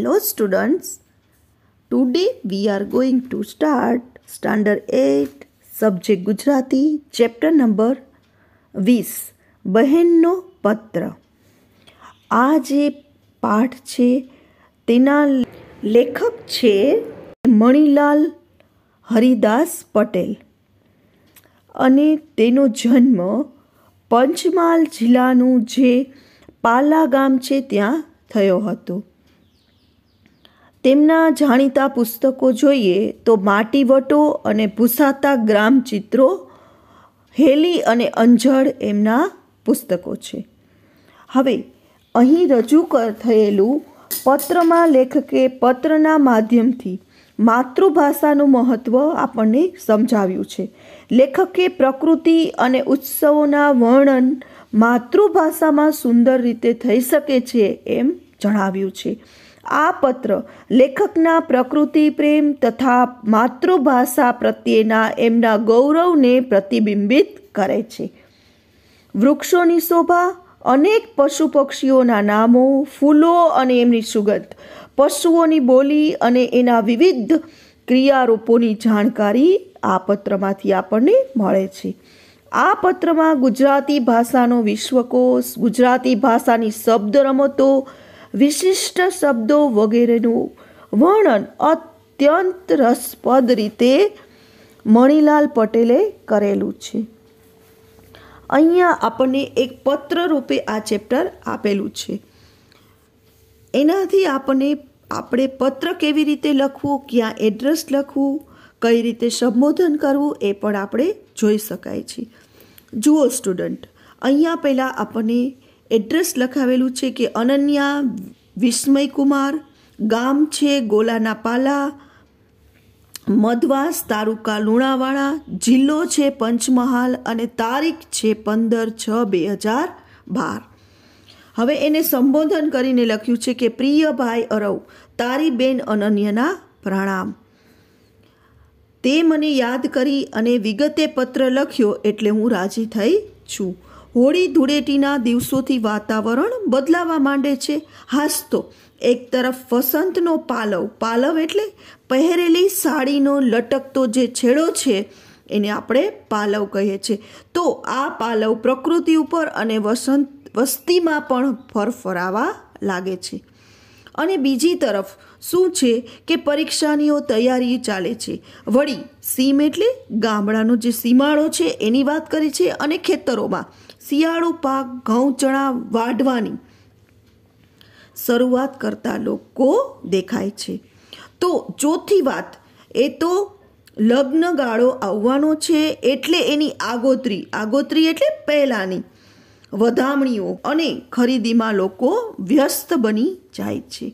Hello students, today we are going to start standard 8, subject Gujarati, chapter number 20, બહેનનો પત્ર આ જે પાઠ છે તેના લેખક છે મણિલાલ હરિદાસ પટેલ અને તેનો જન્મ પંચમહાલ જિલ્લાનું જે પાલા ગામ છે ત્યાં થયો હતો તેમના જાણીતા પુસ્તકો જોઈએ તો માટીવટો અને ભૂસાતા ગ્રામચિત્રો હેલી અને અંજળ એમના પુસ્તકો છે હવે અહીં રજૂ કર થયેલું પત્રમાં લેખકે પત્રના માધ્યમથી માતૃભાષાનું મહત્ત્વ આપણને સમજાવ્યું છે લેખકે પ્રકૃતિ અને ઉત્સવોના વર્ણન માતૃભાષામાં સુંદર રીતે થઈ શકે છે એમ જણાવ્યું છે આ પત્ર લેખકના પ્રકૃતિ પ્રેમ તથા માતૃભાષા પ્રત્યેના એમના ગૌરવને પ્રતિબિંબિત કરે છે વૃક્ષોની શોભા અનેક પશુ પક્ષીઓના નામો ફૂલો અને એમની સુગંધ પશુઓની બોલી અને એના વિવિધ ક્રિયારૂપોની જાણકારી આ પત્રમાંથી આપણને મળે છે આ પત્રમાં ગુજરાતી ભાષાનો વિશ્વકોશ ગુજરાતી ભાષાની શબ્દ રમતો વિશિષ્ટ શબ્દો વગેરેનું વર્ણન અત્યંત રસપ્રદ રીતે મણિલાલ પટેલે કરેલું છે અહીંયા આપણને એક પત્ર રૂપે આ ચેપ્ટર આપેલું છે એનાથી આપણને આપણે પત્ર કેવી રીતે લખવું ક્યાં એડ્રેસ લખવું કઈ રીતે સંબોધન કરવું એ પણ આપણે જોઈ શકાય છે જુઓ સ્ટુડન્ટ અહીંયા પહેલાં આપણને એડ્રેસ લખાવેલું છે કે અનન્યા વિસ્મય કુમાર ગામ છે ગોલાના પાલા મધવાસ તાલુકા લુણાવાડા જિલ્લો છે પંચમહાલ અને તારીખ છે પંદર છ બે હજાર બાર હવે એને સંબોધન કરીને લખ્યું છે કે પ્રિય ભાઈ અરવ તારી બેન અનન્યના પ્રણામ તે મને યાદ કરી અને વિગતે પત્ર લખ્યો એટલે હું રાજી થઈ છું હોળી ધૂળેટીના દિવસોથી વાતાવરણ બદલાવા માંડે છે હાસ તો એક તરફ વસંતનો પાલવ પાલવ એટલે પહેરેલી સાડીનો લટકતો જે છેડો છે એને આપણે પાલવ કહીએ છીએ તો આ પાલવ પ્રકૃતિ ઉપર અને વસંત વસ્તીમાં પણ ફરફરાવા લાગે છે અને બીજી તરફ શું છે કે પરીક્ષાનીઓ તૈયારી ચાલે છે વળી સીમ એટલે ગામડાનો જે સીમાડો છે એની વાત કરી છે અને ખેતરોમાં શિયાળુ પાક ઘઉં ચણા વાઢવાની શરૂઆત કરતા લોકો દેખાય છે તો ચોથી વાત એ તો લગ્ન ગાળો આવવાનો છે એટલે એની આગોતરી આગોતરી એટલે પહેલાંની વધામણીઓ અને ખરીદીમાં લોકો વ્યસ્ત બની જાય છે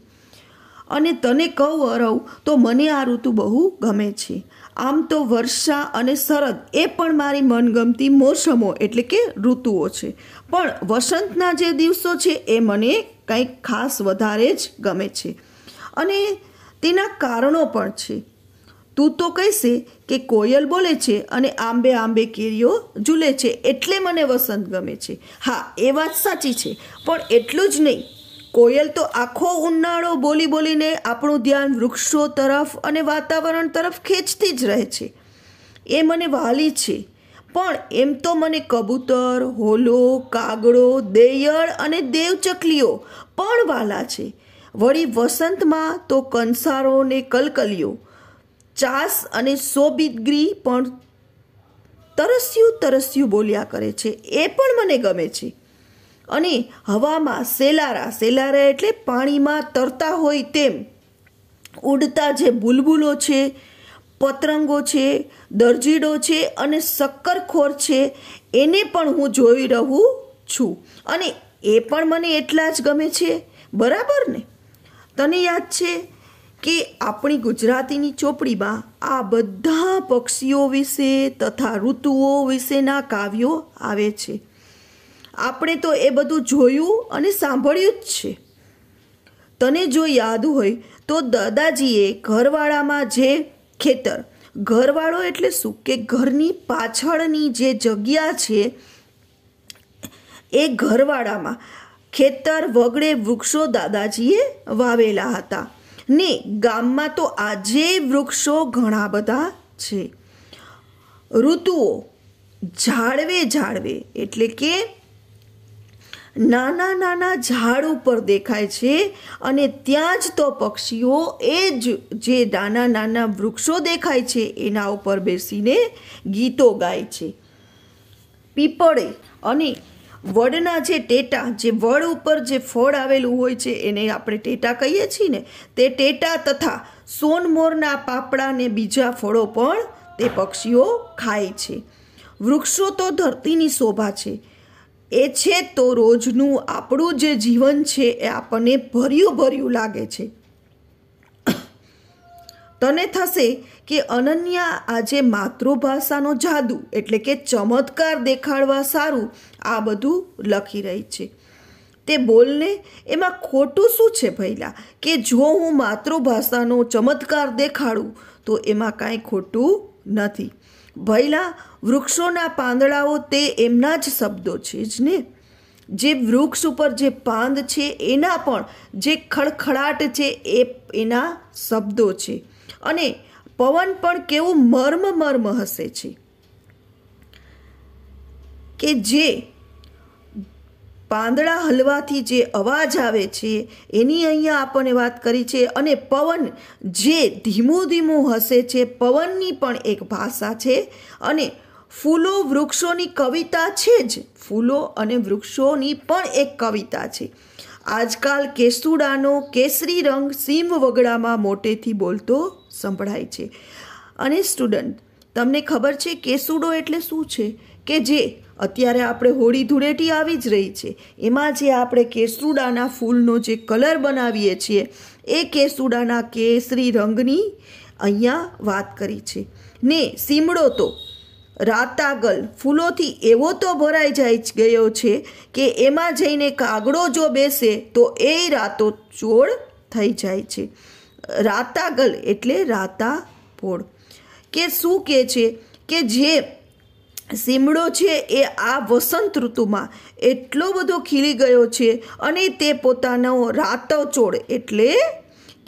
અને તને કહું અરવ તો મને આ ઋતુ બહુ ગમે છે આમ તો વર્ષા અને શરદ એ પણ મારી મનગમતી મોસમો એટલે કે ઋતુઓ છે પણ વસંતના જે દિવસો છે એ મને કંઈક ખાસ વધારે જ ગમે છે અને તેના કારણો પણ છે તું તો કહેશે કે કોયલ બોલે છે અને આંબે આંબે કેરીઓ ઝૂલે છે એટલે મને વસંત ગમે છે હા એ વાત સાચી છે પણ એટલું જ નહીં કોયલ તો આખો ઉનાળો બોલી બોલીને આપણું ધ્યાન વૃક્ષો તરફ અને વાતાવરણ તરફ ખેંચતી જ રહે છે એ મને વહાલી છે પણ એમ તો મને કબૂતર હોલો કાગડો દેયળ અને દેવચકલીઓ પણ વાલા છે વળી વસંતમાં તો કંસારો ને કલકલીઓ ચાસ અને સોબીદગીરી પણ તરસ્યું તરસ્યું બોલ્યા કરે છે એ પણ મને ગમે છે અને હવામાં સેલારા સેલારા એટલે પાણીમાં તરતા હોય તેમ ઉડતા જે બુલબુલો છે પતરંગો છે દરજીડો છે અને શક્કરખોર છે એને પણ હું જોઈ રહું છું અને એ પણ મને એટલા જ ગમે છે બરાબર ને તને યાદ છે કે આપણી ગુજરાતીની ચોપડીમાં આ બધા પક્ષીઓ વિશે તથા ઋતુઓ વિશેના કાવ્યો આવે છે આપણે તો એ બધું જોયું અને સાંભળ્યું જ છે તને જો યાદ હોય તો દાદાજીએ ઘરવાળામાં જે ખેતર ઘરવાળો એટલે શું કે ઘરની પાછળની જે જગ્યા છે એ ઘરવાળામાં ખેતર વગડે વૃક્ષો દાદાજીએ વાવેલા હતા ને ગામમાં તો આજે વૃક્ષો ઘણા બધા છે ઋતુઓ જાળવે જાળવે એટલે કે નાના નાના ઝાડ ઉપર દેખાય છે અને ત્યાં જ તો પક્ષીઓ એ જ જે નાના નાના વૃક્ષો દેખાય છે એના ઉપર બેસીને ગીતો ગાય છે પીપળે અને વડના જે ટેટા જે વડ ઉપર જે ફળ આવેલું હોય છે એને આપણે ટેટા કહીએ છીએ ને તે ટેટા તથા સોનમોરના પાપડાને બીજા ફળો પણ તે પક્ષીઓ ખાય છે વૃક્ષો તો ધરતીની શોભા છે એ છે તો રોજનું આપણું જે જીવન છે એ આપણને ભર્યું ભર્યું લાગે છે તને થશે કે અનન્યા આજે માતૃભાષાનો જાદુ એટલે કે ચમત્કાર દેખાડવા સારું આ બધું લખી રહી છે તે બોલને એમાં ખોટું શું છે ભૈલા કે જો હું માતૃભાષાનો ચમત્કાર દેખાડું તો એમાં કાંઈ ખોટું નથી ભયલા વૃક્ષોના પાંદડાઓ તે એમના જ શબ્દો છે જ ને જે વૃક્ષ ઉપર જે પાંદ છે એના પણ જે ખડખડાટ છે એ એના શબ્દો છે અને પવન પણ કેવું મર્મ મર્મ હસે છે કે જે પાંદડા હલવાથી જે અવાજ આવે છે એની અહીંયા આપણે વાત કરી છે અને પવન જે ધીમું ધીમું હસે છે પવનની પણ એક ભાષા છે અને ફૂલો વૃક્ષોની કવિતા છે જ ફૂલો અને વૃક્ષોની પણ એક કવિતા છે આજકાલ કેસુડાનો કેસરી રંગ સીમ વગડામાં મોટેથી બોલતો સંભળાય છે અને સ્ટુડન્ટ તમને ખબર છે કેસુડો એટલે શું છે કે જે અત્યારે આપણે હોળી ધૂળેટી આવી જ રહી છે એમાં જે આપણે કેસુડાના ફૂલનો જે કલર બનાવીએ છીએ એ કેસુડાના કેસરી રંગની અહીંયા વાત કરી છે ને સીમડો તો રાતાગલ ફૂલોથી એવો તો ભરાઈ જાય ગયો છે કે એમાં જઈને કાગડો જો બેસે તો એ રાતો ચોળ થઈ જાય છે રાતાગલ એટલે રાતા પોળ કે શું કહે છે કે જે સીમડો છે એ આ વસંત ઋતુમાં એટલો બધો ખીલી ગયો છે અને તે પોતાનો ચોળ એટલે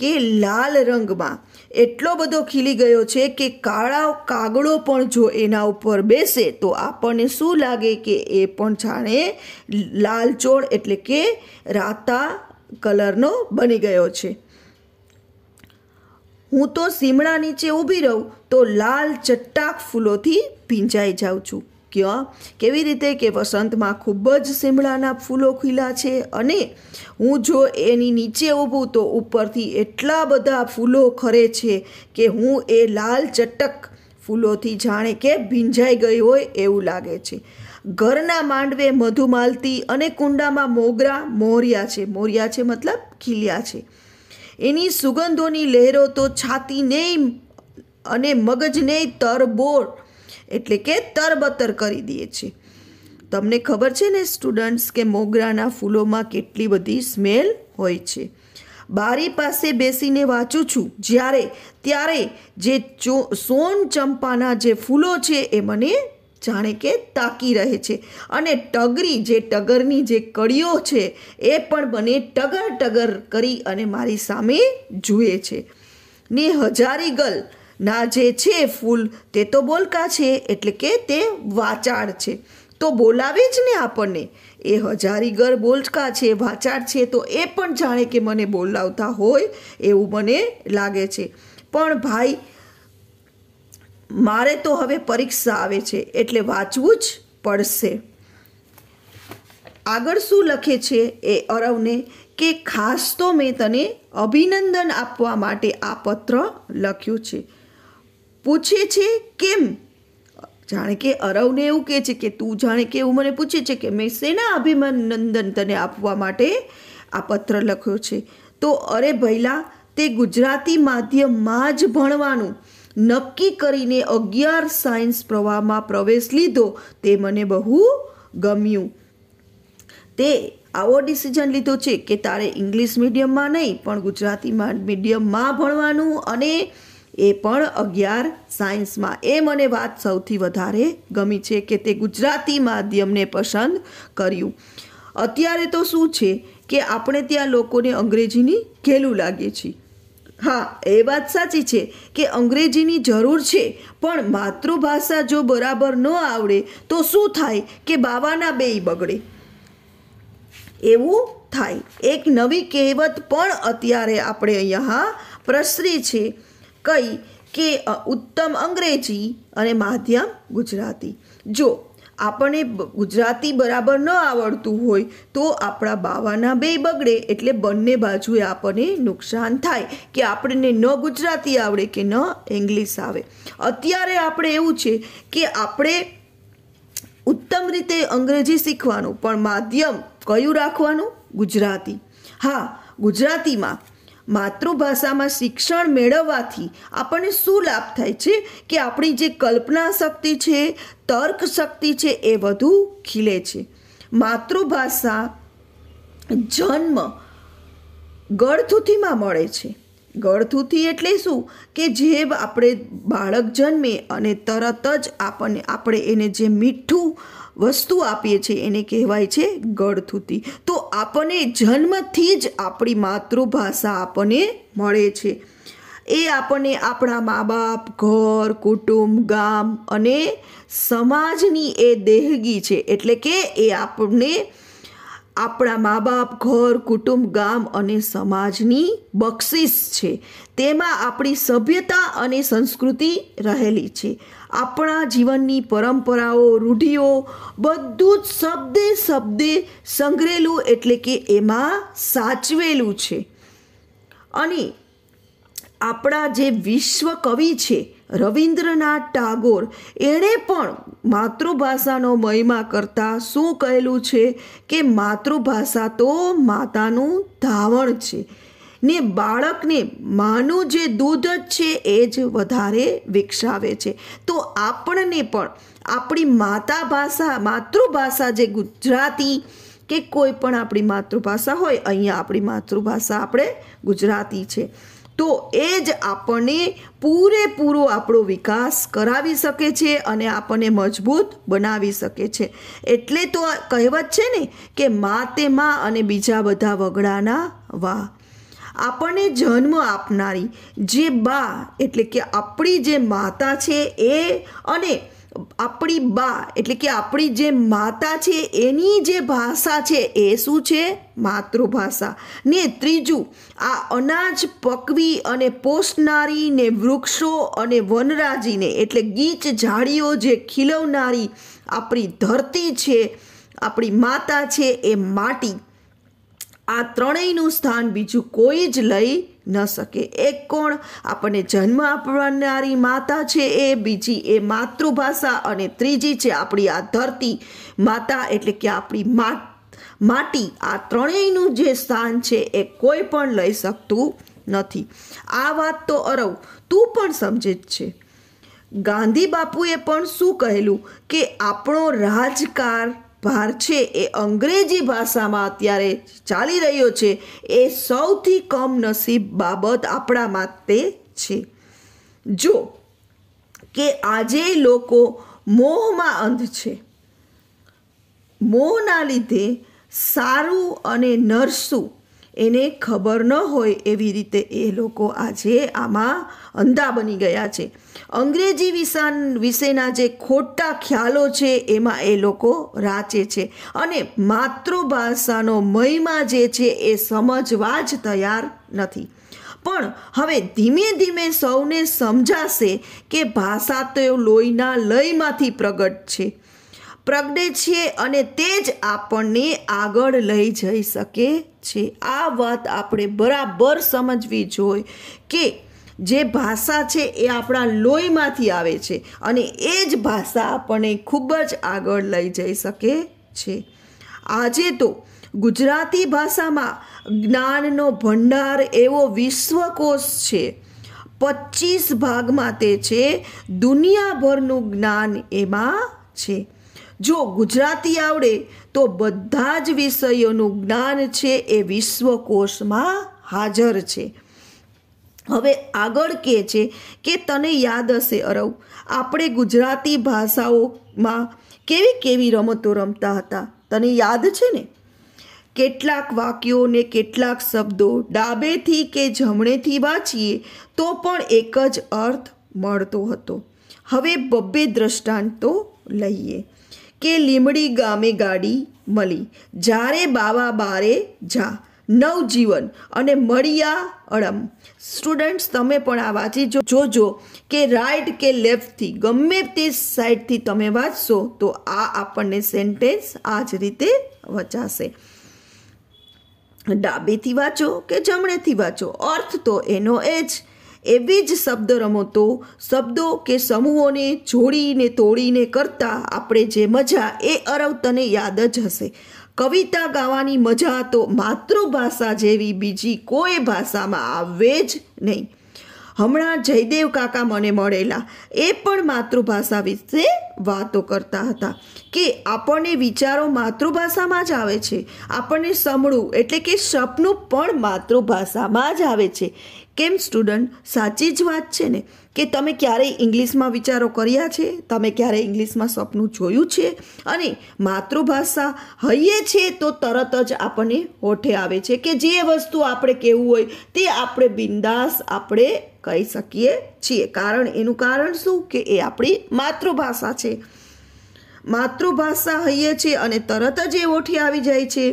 કે લાલ રંગમાં એટલો બધો ખીલી ગયો છે કે કાળા કાગડો પણ જો એના ઉપર બેસે તો આપણને શું લાગે કે એ પણ જાણે લાલચોળ એટલે કે રાતા કલરનો બની ગયો છે હું તો સીમડા નીચે ઊભી રહું તો લાલ ચટ્ટાક ફૂલોથી ભીંજાઈ જાઉં છું ક્યાં કેવી રીતે કે વસંતમાં ખૂબ જ સીમડાના ફૂલો ખીલા છે અને હું જો એની નીચે ઊભું તો ઉપરથી એટલા બધા ફૂલો ખરે છે કે હું એ લાલ ચટક ફૂલોથી જાણે કે ભીંજાઈ ગઈ હોય એવું લાગે છે ઘરના માંડવે મધુમાલતી અને કુંડામાં મોગરા મોરિયા છે મોરિયા છે મતલબ ખીલ્યા છે એની સુગંધોની લહેરો તો છાતીને અને મગજને તરબોળ એટલે કે તરબતર કરી દે છે તમને ખબર છે ને સ્ટુડન્ટ્સ કે મોગરાના ફૂલોમાં કેટલી બધી સ્મેલ હોય છે બારી પાસે બેસીને વાંચું છું જ્યારે ત્યારે જે ચો સોન ચંપાના જે ફૂલો છે એ મને જાણે કે તાકી રહે છે અને ટગરી જે ટગરની જે કડીઓ છે એ પણ બને ટગર ટગર કરી અને મારી સામે જુએ છે ને હજારી ગલ ના જે છે ફૂલ તે તો બોલકા છે એટલે કે તે વાચાળ છે તો બોલાવે જ ને આપણને એ હજારીગર બોલકા છે વાચાળ છે તો એ પણ જાણે કે મને બોલાવતા હોય એવું મને લાગે છે પણ ભાઈ મારે તો હવે પરીક્ષા આવે છે એટલે વાંચવું જ પડશે આગળ શું લખે છે એ અરવને કે ખાસ તો મેં તને અભિનંદન આપવા માટે આ પત્ર લખ્યું છે પૂછે છે કેમ જાણે કે અરવને એવું કહે છે કે તું જાણે કે એવું મને પૂછે છે કે મેં શેના અભિનંદન તને આપવા માટે આ પત્ર લખ્યો છે તો અરે ભૈલા તે ગુજરાતી માધ્યમમાં જ ભણવાનું નક્કી કરીને અગિયાર સાયન્સ પ્રવાહમાં પ્રવેશ લીધો તે મને બહુ ગમ્યું તે આવો ડિસિઝન લીધો છે કે તારે ઇંગ્લિશ મીડિયમમાં નહીં પણ ગુજરાતીમાં મીડિયમમાં ભણવાનું અને એ પણ અગિયાર સાયન્સમાં એ મને વાત સૌથી વધારે ગમી છે કે તે ગુજરાતી માધ્યમને પસંદ કર્યું અત્યારે તો શું છે કે આપણે ત્યાં લોકોને અંગ્રેજીની ઘેલું લાગીએ છીએ હા એ વાત સાચી છે કે અંગ્રેજીની જરૂર છે પણ માતૃભાષા જો બરાબર ન આવડે તો શું થાય કે બાવાના બેય બગડે એવું થાય એક નવી કહેવત પણ અત્યારે આપણે અહીંયા પ્રસરી છે કઈ કે ઉત્તમ અંગ્રેજી અને માધ્યમ ગુજરાતી જો આપણને ગુજરાતી બરાબર ન આવડતું હોય તો આપણા બાવાના બે બગડે એટલે બંને બાજુએ આપણને નુકસાન થાય કે આપણને ન ગુજરાતી આવડે કે ન ઇંગ્લિશ આવે અત્યારે આપણે એવું છે કે આપણે ઉત્તમ રીતે અંગ્રેજી શીખવાનું પણ માધ્યમ કયું રાખવાનું ગુજરાતી હા ગુજરાતીમાં માતૃભાષામાં શિક્ષણ મેળવવાથી આપણને શું લાભ થાય છે કે આપણી જે કલ્પના શક્તિ છે તર્ક શક્તિ છે એ વધુ ખીલે છે માતૃભાષા જન્મ ગળથુથીમાં મળે છે ગળથુથી એટલે શું કે જે આપણે બાળક જન્મે અને તરત જ આપણને આપણે એને જે મીઠું વસ્તુ આપીએ છીએ એને કહેવાય છે ગળથૂતી તો આપણને જન્મથી જ આપણી માતૃભાષા આપણને મળે છે એ આપણને આપણા મા બાપ ઘર કુટુંબ ગામ અને સમાજની એ દેહગી છે એટલે કે એ આપણને આપણા મા બાપ ઘર કુટુંબ ગામ અને સમાજની બક્ષિસ છે તેમાં આપણી સભ્યતા અને સંસ્કૃતિ રહેલી છે આપણા જીવનની પરંપરાઓ રૂઢિઓ બધું જ શબ્દે શબ્દે સંગ્રેલું એટલે કે એમાં સાચવેલું છે અને આપણા જે વિશ્વ કવિ છે રવિન્દ્રનાથ ટાગોર એણે પણ માતૃભાષાનો મહિમા કરતાં શું કહેલું છે કે માતૃભાષા તો માતાનું ધાવણ છે ને બાળકને માનું જે દૂધ જ છે એ જ વધારે વિકસાવે છે તો આપણને પણ આપણી માતા ભાષા માતૃભાષા જે ગુજરાતી કે કોઈ પણ આપણી માતૃભાષા હોય અહીંયા આપણી માતૃભાષા આપણે ગુજરાતી છે તો એ જ આપણને પૂરેપૂરો આપણો વિકાસ કરાવી શકે છે અને આપણને મજબૂત બનાવી શકે છે એટલે તો કહેવત છે ને કે મા તે મા અને બીજા બધા વગડાના વાહ આપણને જન્મ આપનારી જે બા એટલે કે આપણી જે માતા છે એ અને આપણી બા એટલે કે આપણી જે માતા છે એની જે ભાષા છે એ શું છે માતૃભાષા ને ત્રીજું આ અનાજ પકવી અને પોષનારી ને વૃક્ષો અને વનરાજીને એટલે ગીચ ઝાડીઓ જે ખીલવનારી આપણી ધરતી છે આપણી માતા છે એ માટી આ ત્રણેયનું સ્થાન બીજું કોઈ જ લઈ ન શકે એક કોણ આપણને જન્મ આપવાનારી માતા છે એ બીજી એ માતૃભાષા અને ત્રીજી છે આપણી આ ધરતી માતા એટલે કે આપણી મા માટી આ ત્રણેયનું જે સ્થાન છે એ કોઈ પણ લઈ શકતું નથી આ વાત તો અરવ તું પણ સમજે જ છે ગાંધી બાપુએ પણ શું કહેલું કે આપણો રાજકાર ભાર છે એ અંગ્રેજી ભાષામાં અત્યારે ચાલી રહ્યો છે એ સૌથી કમનસીબ બાબત આપણા માટે છે જો કે આજે લોકો મોહમાં અંધ છે મોહના લીધે સારું અને નરસું એને ખબર ન હોય એવી રીતે એ લોકો આજે આમાં અંધા બની ગયા છે અંગ્રેજી વિસાન વિશેના જે ખોટા ખ્યાલો છે એમાં એ લોકો રાચે છે અને માતૃભાષાનો મહિમા જે છે એ સમજવા જ તૈયાર નથી પણ હવે ધીમે ધીમે સૌને સમજાશે કે ભાષા તો લોહીના લયમાંથી પ્રગટ છે પ્રગટે છીએ અને તે જ આપણને આગળ લઈ જઈ શકે છે આ વાત આપણે બરાબર સમજવી જોઈએ કે જે ભાષા છે એ આપણા લોહીમાંથી આવે છે અને એ જ ભાષા આપણને ખૂબ જ આગળ લઈ જઈ શકે છે આજે તો ગુજરાતી ભાષામાં જ્ઞાનનો ભંડાર એવો વિશ્વકોશ છે પચીસ ભાગમાં તે છે દુનિયાભરનું જ્ઞાન એમાં છે જો ગુજરાતી આવડે તો બધા જ વિષયોનું જ્ઞાન છે એ વિશ્વકોષમાં હાજર છે હવે આગળ કે છે કે તને યાદ હશે અરવ આપણે ગુજરાતી ભાષાઓમાં કેવી કેવી રમતો રમતા હતા તને યાદ છે ને કેટલાક વાક્યો ને કેટલાક શબ્દો ડાબેથી કે જમણેથી વાંચીએ તો પણ એક જ અર્થ મળતો હતો હવે બબ્બે દ્રષ્ટાંતો લઈએ કે લીમડી ગામે ગાડી મળી જ્યારે બાવા બારે જા નવજીવન અને મળિયા અડમ સ્ટુડન્ટ્સ તમે પણ આ વાંચી જોજો કે રાઈટ કે લેફ્ટથી ગમે તે સાઈડથી તમે વાંચશો તો આ આપણને સેન્ટેન્સ આ જ રીતે વચાશે ડાબેથી વાંચો કે જમણેથી વાંચો અર્થ તો એનો એ જ એવી જ શબ્દ રમતો શબ્દો કે સમૂહોને જોડીને તોડીને કરતાં આપણે જે મજા એ અરવ તને યાદ જ હશે કવિતા ગાવાની મજા તો માતૃભાષા જેવી બીજી કોઈ ભાષામાં આવે જ નહીં હમણાં જયદેવ કાકા મને મળેલા એ પણ માતૃભાષા વિશે વાતો કરતા હતા કે આપણને વિચારો માતૃભાષામાં જ આવે છે આપણને સમળું એટલે કે સપનું પણ માતૃભાષામાં જ આવે છે કેમ સ્ટુડન્ટ સાચી જ વાત છે ને કે તમે ક્યારેય ઇંગ્લિશમાં વિચારો કર્યા છે તમે ક્યારેય ઇંગ્લિશમાં સપનું જોયું છે અને માતૃભાષા હૈયે છે તો તરત જ આપણને હોઠે આવે છે કે જે વસ્તુ આપણે કહેવું હોય તે આપણે બિંદાસ આપણે કહી શકીએ છીએ કારણ એનું કારણ શું કે એ આપણી માતૃભાષા છે માતૃભાષા હઈએ છીએ અને તરત જ એ ઓઠી આવી જાય છે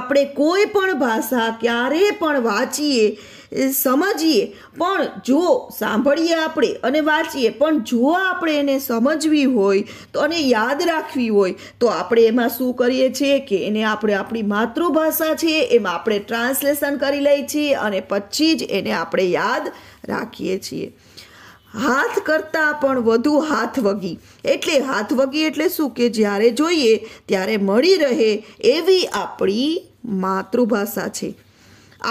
આપણે કોઈ પણ ભાષા ક્યારે પણ વાંચીએ સમજીએ પણ જો સાંભળીએ આપણે અને વાંચીએ પણ જો આપણે એને સમજવી હોય તો અને યાદ રાખવી હોય તો આપણે એમાં શું કરીએ છીએ કે એને આપણે આપણી માતૃભાષા છે એમાં આપણે ટ્રાન્સલેશન કરી લઈએ છીએ અને પછી જ એને આપણે યાદ રાખીએ છીએ હાથ કરતાં પણ વધુ હાથ વગી એટલે હાથ વગી એટલે શું કે જ્યારે જોઈએ ત્યારે મળી રહે એવી આપણી માતૃભાષા છે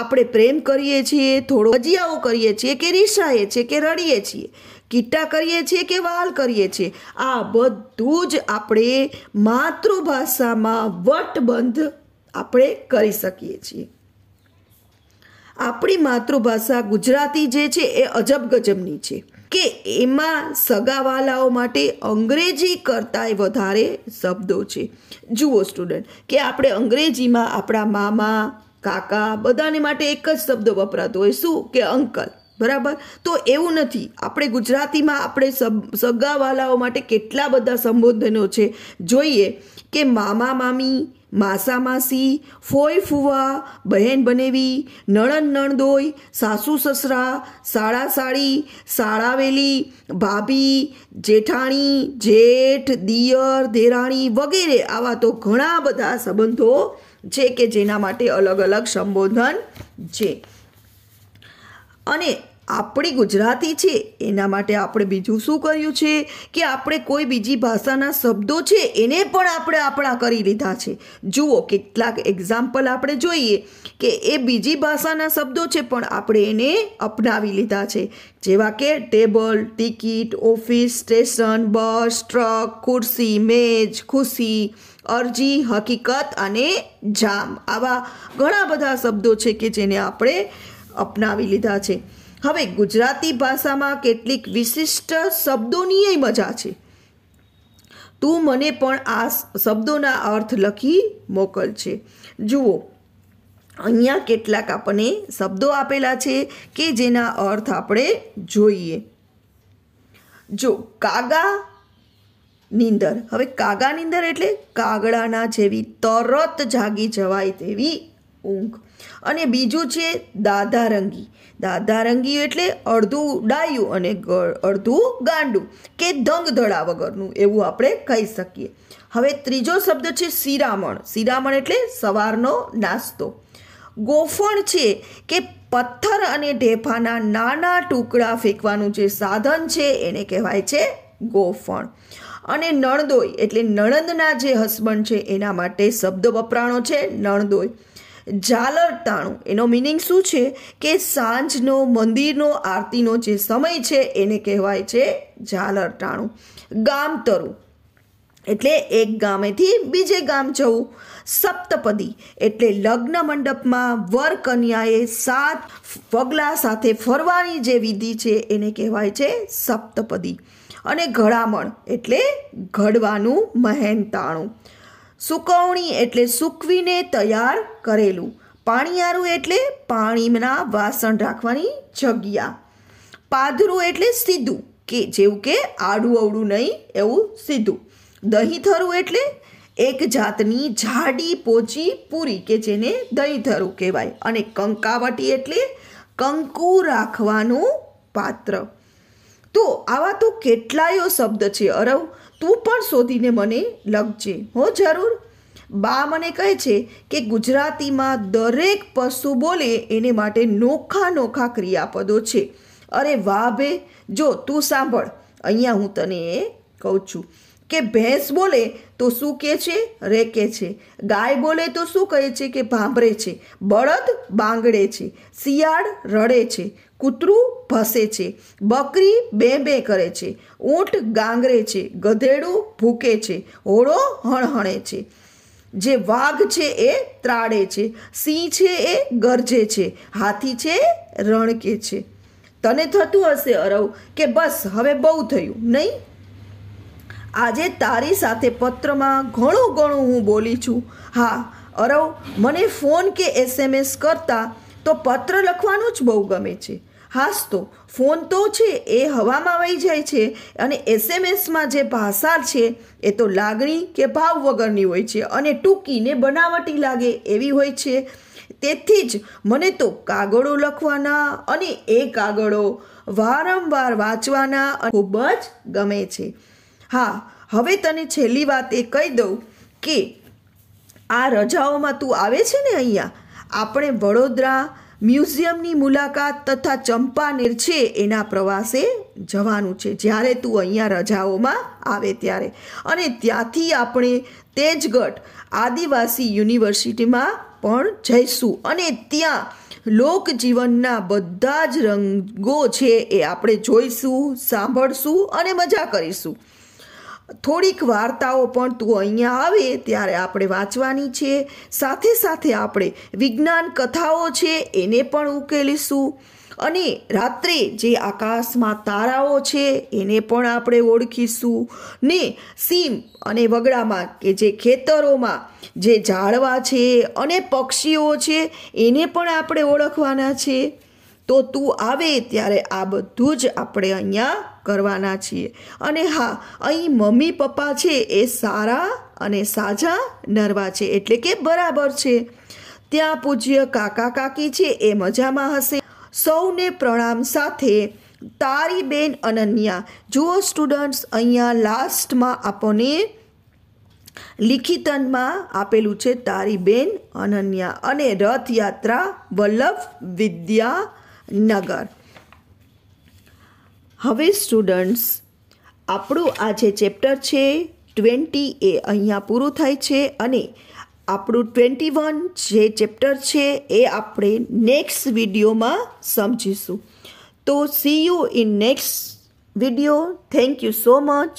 આપણે પ્રેમ કરીએ છીએ થોડો અજિયાઓ કરીએ છીએ કે રીસાએ છીએ કે રડીએ છીએ કીટા કરીએ છીએ કે વાલ કરીએ છીએ આ બધું જ આપણે માતૃભાષામાં વટબંધ આપણે કરી શકીએ છીએ આપણી માતૃભાષા ગુજરાતી જે છે એ અજબ ગજબની છે કે એમાં સગાવાલાઓ માટે અંગ્રેજી કરતાંય વધારે શબ્દો છે જુઓ સ્ટુડન્ટ કે આપણે અંગ્રેજીમાં આપણા મામા કાકા બધાને માટે એક જ શબ્દ વપરાતો હોય શું કે અંકલ બરાબર તો એવું નથી આપણે ગુજરાતીમાં આપણે સગાવાલાઓ માટે કેટલા બધા સંબોધનો છે જોઈએ કે મામા મામી માસા માસી ફોય ફુવા બહેન બનેવી નણન નણદોય સાસુ સસરા સાળા સાળી સાળાવેલી ભાભી જેઠાણી જેઠ દિયર ધેરાણી વગેરે આવા તો ઘણા બધા સંબંધો છે કે જેના માટે અલગ અલગ સંબોધન છે અને આપણી ગુજરાતી છે એના માટે આપણે બીજું શું કર્યું છે કે આપણે કોઈ બીજી ભાષાના શબ્દો છે એને પણ આપણે આપણા કરી લીધા છે જુઓ કેટલાક એક્ઝામ્પલ આપણે જોઈએ કે એ બીજી ભાષાના શબ્દો છે પણ આપણે એને અપનાવી લીધા છે જેવા કે table ticket office station bus truck ખુરશી મેજ ખુશી અરજી હકીકત અને જામ આવા ઘણા બધા શબ્દો છે કે જેને આપણે અપનાવી લીધા છે હવે ગુજરાતી ભાષામાં કેટલીક વિશિષ્ટ શબ્દોનીય મજા છે તું મને પણ આ શબ્દોના અર્થ લખી મોકલજે જુઓ અહીંયા કેટલાક આપણને શબ્દો આપેલા છે કે જેના અર્થ આપણે જોઈએ જો કાગા નીંદર હવે કાગા નીંદર એટલે કાગડાના જેવી તરત જાગી જવાય તેવી ઊંઘ અને બીજું છે દાધારંગી દાધારંગી એટલે અડધું ડાયું અને અડધું ગાંડું કે દંગ ધડા વગરનું એવું આપણે કહી શકીએ હવે ત્રીજો શબ્દ છે શિરામણ શિરામણ એટલે સવારનો નાસ્તો ગોફણ છે કે પથ્થર અને ઢેફાના નાના ટુકડા ફેંકવાનું જે સાધન છે એને કહેવાય છે ગોફણ અને નણદોઈ એટલે નણંદના જે હસબન્ડ છે એના માટે શબ્દ વપરાણો છે નણદોઈ ઝાલરટાણું એનો મિનિંગ શું છે કે સાંજનો મંદિરનો આરતીનો જે સમય છે એને કહેવાય છે ઝાલરટાણું ગામતરું એટલે એક ગામેથી બીજે ગામ જવું સપ્તપદી એટલે લગ્ન મંડપમાં વર કન્યાએ સાત પગલાં સાથે ફરવાની જે વિધિ છે એને કહેવાય છે સપ્તપદી અને ઘડામણ એટલે ઘડવાનું મહેનતાણું સુકવણી એટલે સૂકવીને તૈયાર કરેલું પાણીયારું એટલે પાણીના વાસણ રાખવાની જગ્યા પાદરું એટલે સીધું કે જેવું કે આડું અવડું નહીં એવું સીધું દહીંથરું એટલે એક જાતની જાડી પોચી પૂરી કે જેને દહીંથરું કહેવાય અને કંકાવટી એટલે કંકુ રાખવાનું પાત્ર તો આવા તો કેટલાયો શબ્દ છે અરવ તું પણ શોધીને મને લખજે હો જરૂર બા મને કહે છે કે ગુજરાતીમાં દરેક પશુ બોલે એને માટે નોખા નોખા ક્રિયાપદો છે અરે વાહ ભે જો તું સાંભળ અહીંયા હું તને એ કહું છું કે ભેંસ બોલે તો શું કહે છે રેકે છે ગાય બોલે તો શું કહે છે કે ભાંભરે છે બળદ બાંગડે છે શિયાળ રડે છે કૂતરું ભસે છે બકરી બે બે કરે છે ઊંટ ગાંગરે છે ગધેડું ભૂકે છે હોળો હણહણે છે જે વાઘ છે એ ત્રાડે છે સિંહ છે એ ગરજે છે હાથી છે રણકે છે તને થતું હશે અરવ કે બસ હવે બહુ થયું નહીં આજે તારી સાથે પત્રમાં ઘણું ઘણું હું બોલી છું હા અરવ મને ફોન કે એસએમએસ કરતાં તો પત્ર લખવાનું જ બહુ ગમે છે હાસ તો ફોન તો છે એ હવામાં વહી જાય છે અને એસએમએસમાં જે ભાષા છે એ તો લાગણી કે ભાવ વગરની હોય છે અને ટૂંકીને બનાવટી લાગે એવી હોય છે તેથી જ મને તો કાગળો લખવાના અને એ કાગળો વારંવાર વાંચવાના ખૂબ જ ગમે છે હા હવે તને છેલ્લી વાત એ કહી દઉં કે આ રજાઓમાં તું આવે છે ને અહીંયા આપણે વડોદરા મ્યુઝિયમની મુલાકાત તથા ચંપાનેર છે એના પ્રવાસે જવાનું છે જ્યારે તું અહીંયા રજાઓમાં આવે ત્યારે અને ત્યાંથી આપણે તેજગઢ આદિવાસી યુનિવર્સિટીમાં પણ જઈશું અને ત્યાં લોકજીવનના બધા જ રંગો છે એ આપણે જોઈશું સાંભળશું અને મજા કરીશું થોડીક વાર્તાઓ પણ તું અહીંયા આવે ત્યારે આપણે વાંચવાની છે સાથે સાથે આપણે વિજ્ઞાન કથાઓ છે એને પણ ઉકેલીશું અને રાત્રે જે આકાશમાં તારાઓ છે એને પણ આપણે ઓળખીશું ને સીમ અને વગડામાં કે જે ખેતરોમાં જે ઝાડવા છે અને પક્ષીઓ છે એને પણ આપણે ઓળખવાના છે તો તું આવે ત્યારે આ બધું જ આપણે અહીંયા કરવાના છીએ અને હા અહીં મમ્મી પપ્પા છે એ સારા અને સાજા નરવા છે એટલે કે બરાબર છે ત્યાં પૂજ્ય કાકા કાકી છે એ મજામાં હશે સૌને પ્રણામ સાથે તારી બેન અનન્યા જુઓ સ્ટુડન્ટ્સ અહીંયા લાસ્ટમાં આપણને લિખિતનમાં આપેલું છે તારી બેન અનન્યા અને રથયાત્રા વલ્લભ વિદ્યા નગર હવે સ્ટુડન્ટ્સ આપણું આ જે ચેપ્ટર છે ટ્વેન્ટી એ અહીંયા પૂરું થાય છે અને આપણું ટ્વેન્ટી વન જે ચેપ્ટર છે એ આપણે નેક્સ્ટ વિડીયોમાં સમજીશું તો see you in next video thank you so much